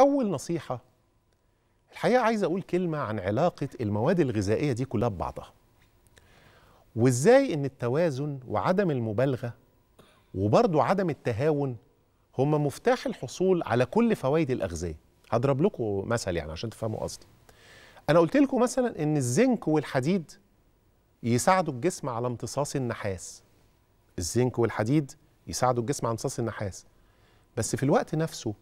أول نصيحة الحقيقة عايز أقول كلمة عن علاقة المواد الغذائية دي كلها ببعضها وإزاي إن التوازن وعدم المبالغة وبرضو عدم التهاون هما مفتاح الحصول على كل فوائد الأغذية هضرب لكم مثل يعني عشان تفهموا قصدي أنا قلت لكم مثلا إن الزنك والحديد يساعدوا الجسم على امتصاص النحاس الزنك والحديد يساعدوا الجسم على امتصاص النحاس بس في الوقت نفسه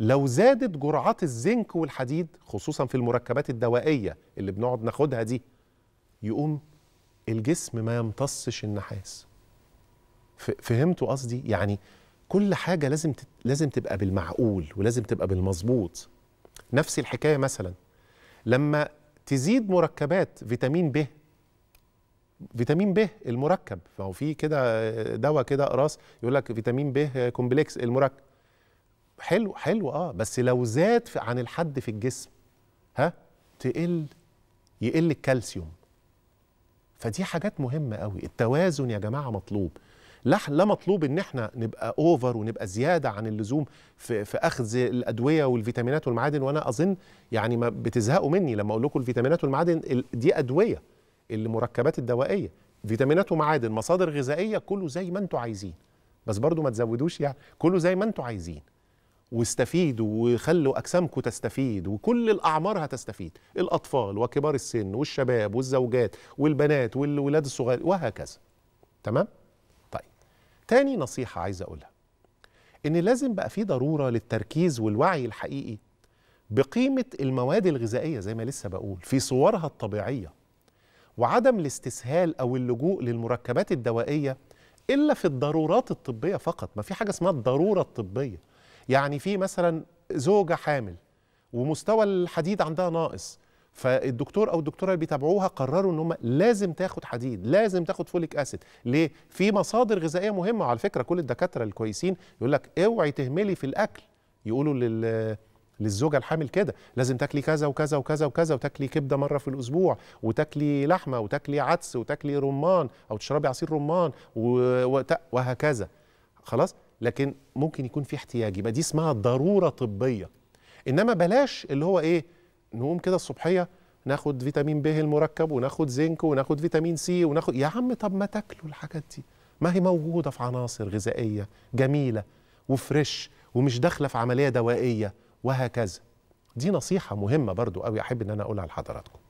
لو زادت جرعات الزنك والحديد خصوصا في المركبات الدوائيه اللي بنقعد ناخدها دي يقوم الجسم ما يمتصش النحاس فهمتوا قصدي يعني كل حاجه لازم لازم تبقى بالمعقول ولازم تبقى بالمظبوط نفس الحكايه مثلا لما تزيد مركبات فيتامين ب فيتامين ب المركب ما هو في كده دواء كده قراص يقول لك فيتامين ب كومبلكس المركب حلو حلو اه بس لو زاد عن الحد في الجسم ها تقل يقل الكالسيوم فدي حاجات مهمه قوي التوازن يا جماعه مطلوب لا لا مطلوب ان احنا نبقى اوفر ونبقى زياده عن اللزوم في, في اخذ الادويه والفيتامينات والمعادن وانا اظن يعني ما بتزهقوا مني لما اقول لكم الفيتامينات والمعادن دي ادويه المركبات الدوائيه فيتامينات ومعادن مصادر غذائيه كله زي ما انتم عايزين بس برضو ما تزودوش يعني كله زي ما انتم عايزين واستفيدوا وخلوا اجسامكم تستفيد وكل الاعمار هتستفيد الاطفال وكبار السن والشباب والزوجات والبنات والولاد الصغار وهكذا تمام طيب تاني نصيحه عايز اقولها ان لازم بقى في ضروره للتركيز والوعي الحقيقي بقيمه المواد الغذائيه زي ما لسه بقول في صورها الطبيعيه وعدم الاستسهال او اللجوء للمركبات الدوائيه الا في الضرورات الطبيه فقط ما في حاجه اسمها الضروره الطبيه يعني في مثلا زوجه حامل ومستوى الحديد عندها ناقص فالدكتور او الدكتوره اللي بيتابعوها قرروا ان هم لازم تاخد حديد لازم تاخد فوليك اسيد ليه في مصادر غذائيه مهمه على فكره كل الدكاتره الكويسين يقول لك اوعي تهملي في الاكل يقولوا لل للزوجة الحامل كده لازم تاكلي كذا وكذا وكذا وكذا وتاكلي كبدة مرة في الأسبوع وتاكلي لحمة وتاكلي عدس وتاكلي رمان أو تشربي عصير رمان وهكذا خلاص لكن ممكن يكون في احتياج يبقى دي اسمها ضروره طبيه انما بلاش اللي هو ايه نقوم كده الصبحيه ناخد فيتامين ب المركب وناخد زنك وناخد فيتامين سي وناخد يا عم طب ما تاكلوا الحاجات دي ما هي موجوده في عناصر غذائيه جميله وفريش ومش داخله في عمليه دوائيه وهكذا دي نصيحه مهمه برضو قوي احب ان انا اقولها لحضراتكم